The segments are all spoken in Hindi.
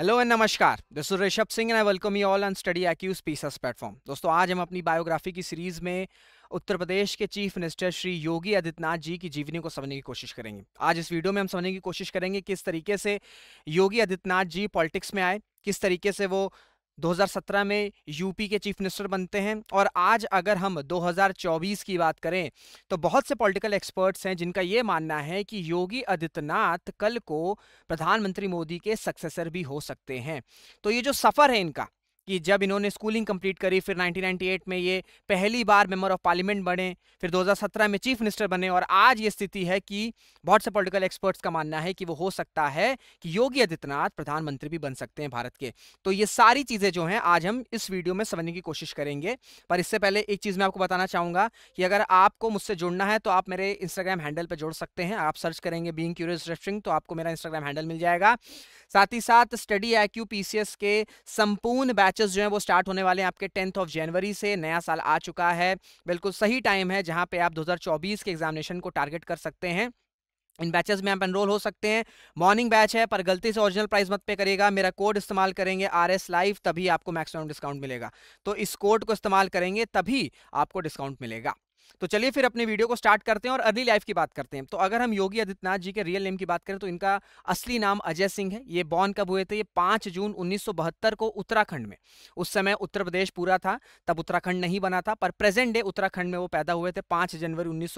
हेलो एंड नमस्कार this is Rishabh Singh and I welcome you all on study IQ PCS platform दोस्तों आज हम अपनी बायोग्राफी की सीरीज में उत्तर प्रदेश के चीफ मिनिस्टर श्री योगी आदित्यनाथ जी की जीवनी को समझने की कोशिश करेंगे आज इस वीडियो में हम समझने की कोशिश करेंगे किस तरीके से योगी आदित्यनाथ जी पॉलिटिक्स में आए किस तरीके से वो 2017 में यूपी के चीफ मिनिस्टर बनते हैं और आज अगर हम 2024 की बात करें तो बहुत से पॉलिटिकल एक्सपर्ट्स हैं जिनका ये मानना है कि योगी आदित्यनाथ कल को प्रधानमंत्री मोदी के सक्सेसर भी हो सकते हैं तो ये जो सफ़र है इनका कि जब इन्होंने स्कूलिंग कंप्लीट करी फिर 1998 में ये पहली बार मेंबर ऑफ पार्लियामेंट बने फिर 2017 में चीफ मिनिस्टर बने और आज ये स्थिति है कि बहुत से पॉलिटिकल एक्सपर्ट्स का मानना है कि वो हो सकता है कि योगी आदित्यनाथ प्रधानमंत्री भी बन सकते हैं भारत के तो ये सारी चीज़ें जो हैं आज हम इस वीडियो में समझने की कोशिश करेंगे पर इससे पहले एक चीज़ मैं आपको बताना चाहूँगा कि अगर आपको मुझसे जुड़ना है तो आप मेरे इंस्टाग्राम हैंडल पर जुड़ सकते हैं आप सर्च करेंगे बींग क्यूरियस रेस्टरिंग तो आपको मेरा इंस्टाग्राम हैंडल मिल जाएगा साथ ही साथ स्टडी आई क्यू के संपूर्ण बैच बैचेस जो हैं वो स्टार्ट होने वाले हैं आपके टेंथ ऑफ जनवरी से नया साल आ चुका है बिल्कुल सही टाइम है जहाँ पे आप 2024 के एग्जामिनेशन को टारगेट कर सकते हैं इन बैचेस में आप एनरोल हो सकते हैं मॉर्निंग बैच है पर गलती से ओरिजिनल प्राइस मत पे करेगा मेरा कोड इस्तेमाल करेंगे आर एस लाइव तभी आपको मैक्सिमम डिस्काउंट मिलेगा तो इस कोड को इस्तेमाल करेंगे तभी आपको डिस्काउंट मिलेगा तो चलिए फिर अपने वीडियो को स्टार्ट करते हैं और अर्ली लाइफ की बात करते हैं तो अगर हम योगी आदित्यनाथ जी के रियल नेम की बात करें तो इनका असली नाम अजय सिंह है ये बॉर्न कब हुए थे ये पाँच जून उन्नीस को उत्तराखंड में उस समय उत्तर प्रदेश पूरा था तब उत्तराखंड नहीं बना था पर प्रेजेंट डे उत्तराखंड में वो पैदा हुए थे पाँच जनवरी उन्नीस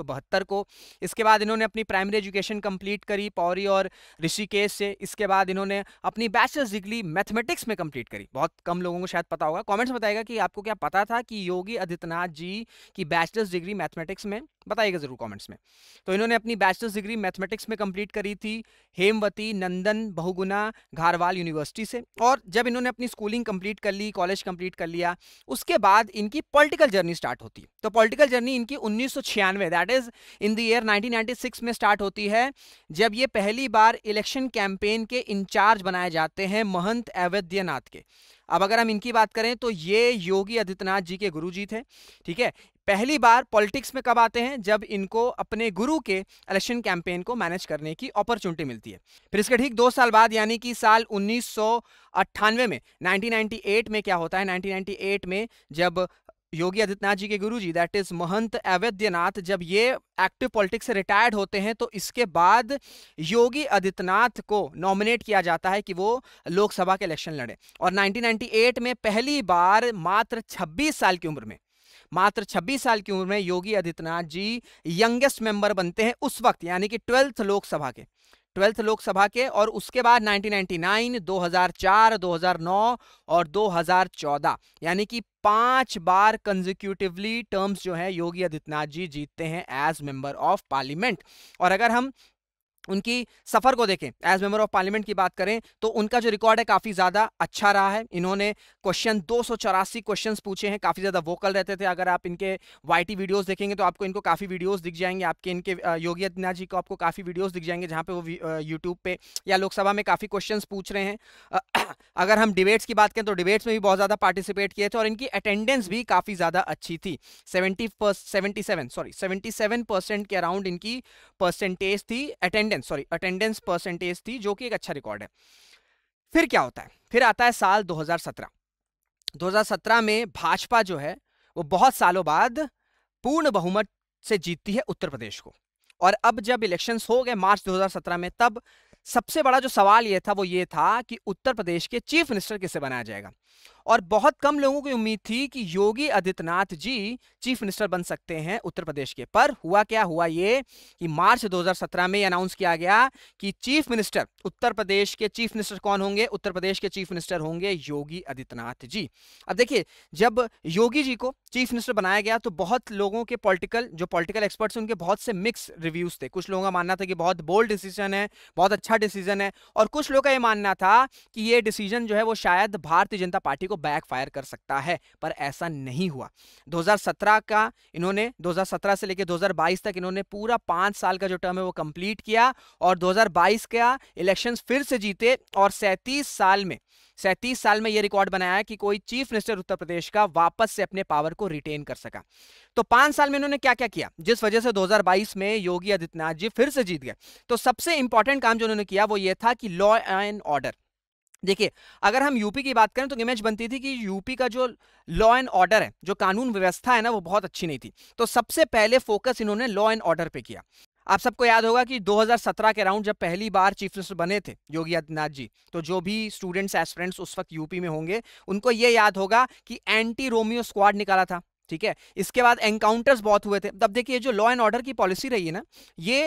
को इसके बाद इन्होंने अपनी प्राइमरी एजुकेशन कंप्लीट करी पौरी और ऋषिकेश से इसके बाद इन्होंने अपनी बैचलर्स डिग्री मैथमेटिक्स में कंप्लीट करी बहुत कम लोगों को शायद पता होगा कॉमेंट्स बताएगा कि आपको क्या पता था कि योगी आदित्यनाथ जी की बैचलर्स डिग्री मैथमेटिक्स में बताइएगा ज़रूर कमेंट्स में तो इन्होंने अपनी बैचलर्स डिग्री मैथमेटिक्स में कंप्लीट करी थी हेमवती नंदन बहुगुना घारवाल यूनिवर्सिटी से और जब इन्होंने अपनी स्कूलिंग कंप्लीट कर ली कॉलेज कंप्लीट कर लिया उसके बाद इनकी पॉलिटिकल जर्नी स्टार्ट होती है तो पॉलिटिकल जर्नी इनकी उन्नीस that is in the year six में स्टार्ट होती है जब ये पहली बार इलेक्शन कैंपेन के इंचार्ज बनाए जाते हैं महंत अवैद्यनाथ के अब अगर हम इनकी बात करें तो ये योगी आदित्यनाथ जी के गुरुजी थे ठीक है पहली बार पॉलिटिक्स में कब आते हैं जब इनको अपने गुरु के इलेक्शन कैंपेन को मैनेज करने की अपॉर्चुनिटी मिलती है फिर इसके ठीक दो साल बाद यानी कि साल उन्नीस में 1998 में क्या होता है 1998 में जब योगी आदित्यनाथ जी के गुरु जी दैट इज महंत अवैद्यनाथ जब ये एक्टिव पॉलिटिक्स से रिटायर्ड होते हैं तो इसके बाद योगी आदित्यनाथ को नॉमिनेट किया जाता है कि वो लोकसभा के इलेक्शन लड़े और 1998 में पहली बार मात्र 26 साल की उम्र में मात्र 26 साल की उम्र में योगी आदित्यनाथ जी यंगेस्ट मेंबर बनते हैं उस वक्त यानी कि ट्वेल्थ लोकसभा के ट्वेल्थ लोकसभा के और उसके बाद 1999, 2004, 2009 और 2014 यानी कि पांच बार कंजिक्यूटिवली टर्म्स जो है योगी आदित्यनाथ जी जीतते हैं एज मेंबर ऑफ पार्लियामेंट और अगर हम उनकी सफ़र को देखें एज मेंबर ऑफ पार्लियामेंट की बात करें तो उनका जो रिकॉर्ड है काफ़ी ज़्यादा अच्छा रहा है इन्होंने क्वेश्चन दो क्वेश्चंस पूछे हैं काफ़ी ज़्यादा वोकल रहते थे अगर आप इनके वाई वीडियोस देखेंगे तो आपको इनको काफ़ी वीडियोस दिख जाएंगे आपके इनके योगी आदित्यनाथ जी को आपको काफ़ी वीडियोज दिख जाएंगे जहां पर वो यूट्यूब पे या लोकसभा में काफ़ी क्वेश्चन पूछ रहे हैं अगर हम डिबेट्स की बात करें तो डिबेट्स में भी बहुत ज़्यादा पार्टिसिपेट किए थे और इनकी अटेंडेंस भी काफ़ी ज़्यादा अच्छी थी सेवेंटी सॉरी सेवेंटी के अराउंड इनकी परसेंटेज थी attend attendance sorry attendance percentage थी जो कि एक अच्छा रिकॉर्ड है फिर क्या होता है फिर आता है साल 2017 2017 में भाजपा जो है वो बहुत सालों बाद पूर्ण बहुमत से जीतती है उत्तर प्रदेश को और अब जब इलेक्शंस हो गए मार्च 2017 में तब सबसे बड़ा जो सवाल ये था वो ये था कि उत्तर प्रदेश के चीफ मिनिस्टर किसे बनाया जाएगा और बहुत कम लोगों की उम्मीद थी कि योगी आदित्यनाथ जी चीफ मिनिस्टर बन सकते हैं उत्तर प्रदेश के पर हुआ क्या हुआ ये कि मार्च 2017 में अनाउंस किया गया कि चीफ मिनिस्टर उत्तर प्रदेश के चीफ मिनिस्टर कौन होंगे उत्तर प्रदेश के चीफ मिनिस्टर होंगे योगी आदित्यनाथ जी अब देखिए जब योगी जी को चीफ मिनिस्टर बनाया गया तो बहुत लोगों के पॉलिटिकल जो पॉलिटिकल एक्सपर्ट्स उनके बहुत से मिक्स रिव्यूज थे कुछ लोगों का मानना था कि बहुत बोल्ड डिसीजन है बहुत अच्छा डिसीजन है और कुछ लोगों का ये मानना था कि ये डिसीजन जो है वो शायद भारतीय जनता पार्टी को बैकफायर कर सकता है पर ऐसा नहीं हुआ 2017 का इन्होंने 2017 से लेकर 2022 तक इन्होंने पूरा पाँच साल का जो टर्म है वो कंप्लीट किया और 2022 का इलेक्शन फिर से जीते और सैंतीस साल में सैंतीस साल में ये रिकॉर्ड बनाया कि कोई चीफ मिनिस्टर उत्तर प्रदेश का वापस से अपने पावर को रिटेन कर सका तो पांच साल में इन्होंने क्या क्या किया जिस वजह से 2022 में योगी आदित्यनाथ जी फिर से जीत गए तो सबसे इंपॉर्टेंट काम जो उन्होंने किया वो ये था कि लॉ एंड ऑर्डर देखिए अगर हम यूपी की बात करें तो इमेज बनती थी कि यूपी का जो लॉ एंड ऑर्डर है जो कानून व्यवस्था है ना वो बहुत अच्छी नहीं थी तो सबसे पहले फोकस इन्होंने लॉ एंड ऑर्डर पे किया आप सबको याद होगा कि 2017 के राउंड जब पहली बार चीफ मिनिस्टर बने थे योगी आदित्यनाथ जी तो जो भी स्टूडेंट्स एस्परेंट्स उस वक्त यूपी में होंगे उनको ये याद होगा कि एंटी रोमियो स्क्वाड निकाला था ठीक है इसके बाद एनकाउंटर्स बहुत हुए थे तब देखिए जो लॉ एंड ऑर्डर की पॉलिसी रही है ना ये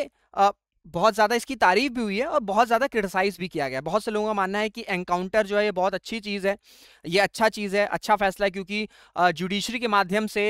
बहुत ज़्यादा इसकी तारीफ भी हुई है और बहुत ज़्यादा क्रिटिसाइज़ भी किया गया बहुत से लोगों का मानना है कि एनकाउंटर जो है ये बहुत अच्छी चीज़ है ये अच्छा चीज़ है अच्छा फैसला है क्योंकि जुडिशरी के माध्यम से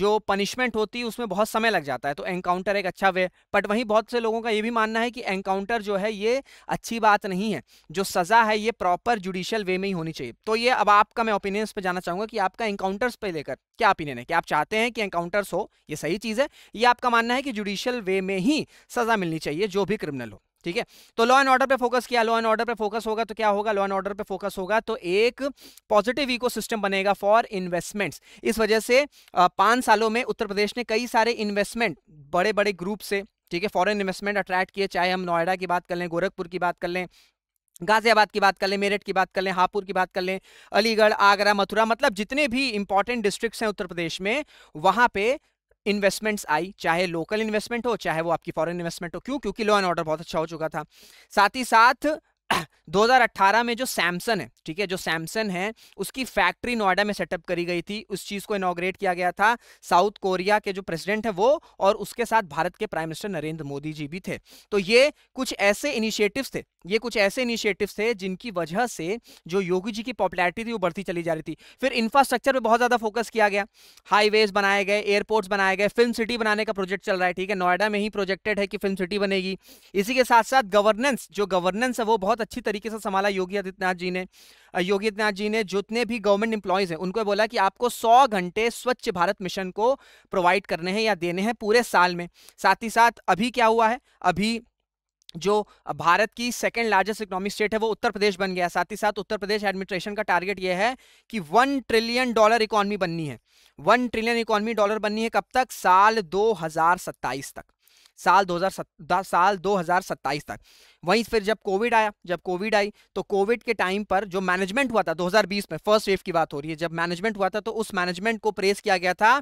जो पनिशमेंट होती है उसमें बहुत समय लग जाता है तो एनकाउंटर एक अच्छा वे बट वहीं बहुत से लोगों का ये भी मानना है कि एनकाउंटर जो है ये अच्छी बात नहीं है जो सज़ा है ये प्रॉपर जुडिशल वे में ही होनी चाहिए तो ये अब आपका मैं ओपिनियंस पर जाना चाहूँगा कि आपका एनकाउंटर्स पर लेकर क्या ओपिनियन है कि आप चाहते हैं कि एनकाउंटर्स हो ये सही चीज़ है ये आपका मानना है कि जुडिशियल वे में ही सज़ा मिलनी चाहिए जो भी क्रिमिनल हो ठीक है तो लॉ एंड ऑर्डर पे फोकस किया लॉ एंड ऑर्डर पे फोकस होगा तो क्या होगा लॉ एंड ऑर्डर पे फोकस होगा तो एक पॉजिटिव इकोसिस्टम बनेगा फॉर इन्वेस्टमेंट्स इस वजह से पाँच सालों में उत्तर प्रदेश ने कई सारे इन्वेस्टमेंट बड़े बड़े ग्रुप से ठीक है फॉरेन इन्वेस्टमेंट अट्रैक्ट किए चाहे हम नोएडा की बात कर लें गोरखपुर की बात कर लें गाजियाबाद की बात कर लें मेरठ की बात कर लें हापुड़ की बात कर लें अलीगढ़ आगरा मथुरा मतलब जितने भी इंपॉर्टेंट डिस्ट्रिक्ट्स हैं उत्तर प्रदेश में वहां पे इन्वेस्टमेंट्स आई चाहे लोकल इन्वेस्टमेंट हो चाहे वो आपकी फॉरेन इन्वेस्टमेंट हो क्यों क्योंकि लॉ एंड ऑर्डर बहुत अच्छा हो चुका था साथ ही साथ 2018 में जो सैमसन है ठीक है जो सैमसन है उसकी फैक्ट्री नोएडा में सेटअप करी गई थी उस चीज़ को इनोग्रेट किया गया था साउथ कोरिया के जो प्रेसिडेंट है वो और उसके साथ भारत के प्राइम मिनिस्टर नरेंद्र मोदी जी भी थे तो ये कुछ ऐसे इनिशिएटिव्स थे ये कुछ ऐसे इनिशिएटिव्स थे जिनकी वजह से जो योगी जी की पॉपुलैरिटी थी वो बढ़ती चली जा रही थी फिर इंफ्रास्ट्रक्चर पर बहुत ज़्यादा फोकस किया गया हाईवेज बनाए गए एयरपोर्ट्स बनाए गए फिल्म सिटी बनाने का प्रोजेक्ट चल रहा है ठीक है नोएडा में ही प्रोजेक्टेड है कि फिल्म सिटी बनेगी इसी के साथ साथ गवर्नेंस जो गवर्नेंस है वो बहुत अच्छी तरीके तरीके से संभाला योगी आदित्यनाथ जी ने योगी आदित्यनाथ जी ने जितने भी गवर्नमेंट इंप्लॉयज हैं उनको बोला कि आपको 100 घंटे स्वच्छ भारत मिशन को प्रोवाइड करने हैं या देने हैं पूरे साल में साथ ही साथ अभी क्या हुआ है अभी जो भारत की सेकेंड लार्जेस्ट इकोनॉमिक स्टेट है वो उत्तर प्रदेश बन गया साथ ही साथ उत्तर प्रदेश एडमिनिस्ट्रेशन का टारगेट ये है कि वन ट्रिलियन डॉलर इकोनॉमी बननी है वन ट्रिलियन इकोनॉमी डॉलर बननी है कब तक साल दो तक साल दो साल दो तक वहीं फिर जब कोविड आया जब कोविड आई तो कोविड के टाइम पर जो मैनेजमेंट हुआ था 2020 में फर्स्ट वेव की बात हो रही है जब मैनेजमेंट हुआ था तो उस मैनेजमेंट को प्रेस किया गया था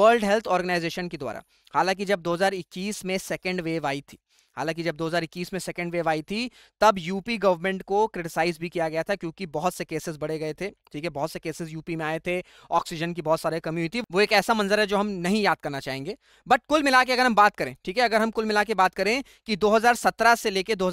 वर्ल्ड हेल्थ ऑर्गेनाइजेशन के द्वारा हालांकि जब 2021 में सेकेंड वेव आई थी हालांकि जब 2021 में सेकेंड वेव आई थी तब यूपी गवर्नमेंट को क्रिटिसाइज भी किया गया था क्योंकि बहुत से केसेस बढ़े गए थे ठीक है बहुत से केसेस यूपी में आए थे ऑक्सीजन की बहुत सारी कमी हुई थी वो एक ऐसा मंजर है जो हम नहीं याद करना चाहेंगे बट कुल मिला के अगर हम बात करें ठीक है अगर हम कुल मिला के बात करें कि दो से लेकर दो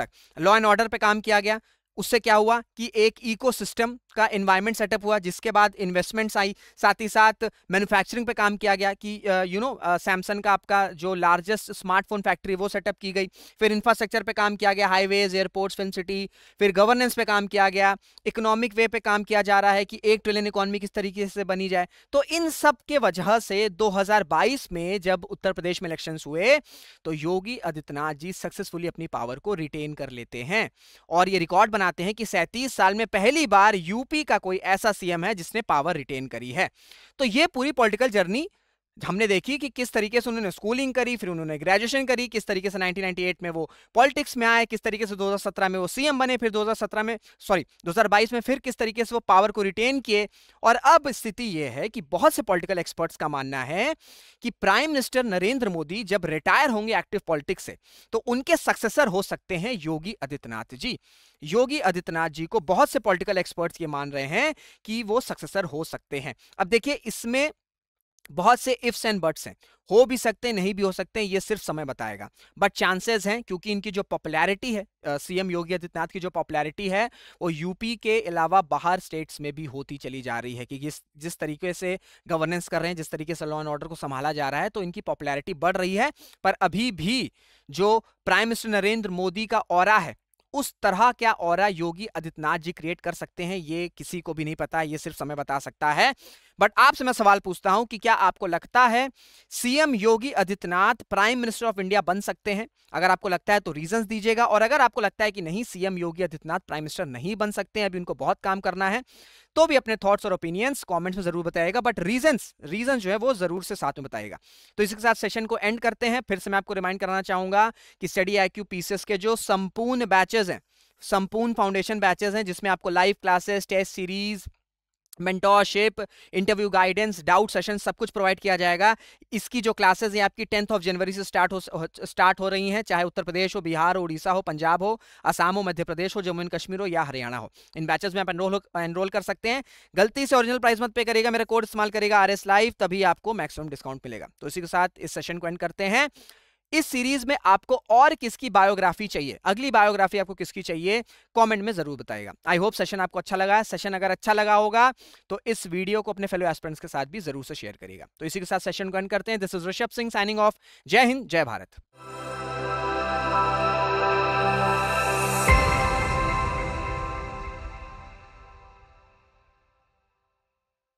तक लॉ एंड ऑर्डर पर काम किया गया उससे क्या हुआ कि एक इकोसिस्टम का इन्वायरमेंट सेटअप हुआ जिसके बाद इन्वेस्टमेंट्स आई साथ ही साथ मैन्युफैक्चरिंग पे काम किया गया कि यू नो सैमसंग का आपका जो लार्जेस्ट स्मार्टफोन फैक्ट्री वो सेटअप की गई फिर इंफ्रास्ट्रक्चर पे काम किया गया हाईवेज एयरपोर्ट्स फिन सिटी फिर गवर्नेंस पे काम किया गया इकोनॉमिक वे पे काम किया जा रहा है कि एक ट्रिलियन इकोनॉमी किस तरीके से बनी जाए तो इन सब के वजह से 2022 में जब उत्तर प्रदेश में इलेक्शन हुए तो योगी आदित्यनाथ जी सक्सेसफुली अपनी पावर को रिटेन कर लेते हैं और ये रिकॉर्ड बनाते हैं कि सैंतीस साल में पहली बार यू यूपी का कोई ऐसा सीएम है जिसने पावर रिटेन करी है तो ये पूरी पॉलिटिकल जर्नी हमने देखी कि किस तरीके से उन्होंने स्कूलिंग करी फिर उन्होंने ग्रेजुएशन करी किस तरीके से 1998 में वो पॉलिटिक्स में आए किस तरीके से 2017 में वो सीएम बने फिर 2017 में सॉरी 2022 में फिर किस तरीके से वो पावर को रिटेन किए और अब स्थिति ये है कि बहुत से पॉलिटिकल एक्सपर्ट्स का मानना है कि प्राइम मिनिस्टर नरेंद्र मोदी जब रिटायर होंगे एक्टिव पॉलिटिक्स से तो उनके सक्सेसर हो सकते हैं योगी आदित्यनाथ जी योगी आदित्यनाथ जी को बहुत से पॉलिटिकल एक्सपर्ट्स ये मान रहे हैं कि वो सक्सेसर हो सकते हैं अब देखिए इसमें बहुत से इफ्स एंड बट्स हैं हो भी सकते हैं नहीं भी हो सकते हैं ये सिर्फ समय बताएगा बट चांसेस हैं क्योंकि इनकी जो पॉपुलैरिटी है सीएम योगी आदित्यनाथ की जो पॉपुलैरिटी है वो यूपी के अलावा बाहर स्टेट्स में भी होती चली जा रही है कि जिस जिस तरीके से गवर्नेंस कर रहे हैं जिस तरीके से लॉ एंड ऑर्डर को संभाला जा रहा है तो इनकी पॉपुलैरिटी बढ़ रही है पर अभी भी जो प्राइम मिनिस्टर नरेंद्र मोदी का और है उस तरह क्या और योगी आदित्यनाथ जी क्रिएट कर सकते हैं ये किसी को भी नहीं पता ये सिर्फ समय बता सकता है बट आपसे मैं सवाल पूछता हूं कि क्या आपको लगता है CM Yogi Adityanath prime minister of India बन सकते हैं अगर आपको लगता है तो रीजन दीजिएगा और अगर आपको लगता है कि नहीं CM Yogi Adityanath prime minister नहीं बन सकते हैं अभी उनको बहुत काम करना है तो भी अपने थॉट्स और ओपिनियंस कॉमेंट्स में जरूर बताएगा बट रीजन रीजन जो है वो जरूर से साथ में बताएगा तो इसी के साथ सेशन को एंड करते हैं फिर से मैं आपको रिमाइंड कराना चाहूंगा कि स्टडी आई क्यू के जो संपूर्ण बैचेज हैं संपूर्ण फाउंडेशन बैचेस हैं जिसमें आपको live classes test series mentorship interview guidance doubt session सब कुछ प्रोवाइड किया जाएगा इसकी जो क्लासेस हैं आपकी टेंथ ऑफ जनवरी से स्टार्ट हो स्टार्ट हो रही हैं चाहे उत्तर प्रदेश हो बिहार हो उड़ीसा हो पंजाब हो असम हो मध्य प्रदेश हो जम्मू एंड कश्मीर हो या हरियाणा हो इन बैचेस में आप एनरोल एनरोल कर सकते हैं गलती से ओरिजिनल प्राइस मत पे करेगा मेरा कोड इस्तेमाल करेगा आर एस लाइव तभी आपको मैक्सिमम डिस्काउंट मिलेगा तो इसी के साथ इस सेशन को एंड करते हैं इस सीरीज में आपको और किसकी बायोग्राफी चाहिए अगली बायोग्राफी आपको किसकी चाहिए कमेंट में जरूर बताएगा आई होप सेशन आपको अच्छा लगा है सेशन अगर अच्छा लगा होगा तो इस वीडियो को अपने फेलो एस्पेरेंट्स के साथ भी जरूर से शेयर करेगा तो इसी के साथ सेशन को एंड करते हैं this is Rishabh Singh signing off जय हिंद जय भारत